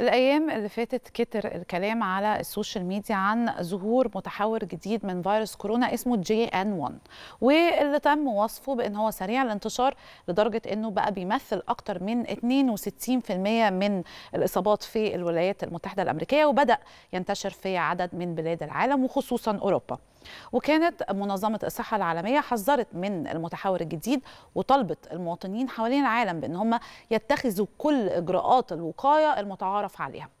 الأيام اللي فاتت كتر الكلام على السوشيال ميديا عن ظهور متحور جديد من فيروس كورونا اسمه جي ان 1 واللي تم وصفه بأن هو سريع الانتشار لدرجة أنه بقى بيمثل أكتر من 62% من الإصابات في الولايات المتحدة الأمريكية وبدأ ينتشر في عدد من بلاد العالم وخصوصا أوروبا وكانت منظمة الصحة العالمية حذرت من المتحور الجديد وطلبت المواطنين حوالين العالم بأن هم يتخذوا كل إجراءات الوقاية المتعارف عليها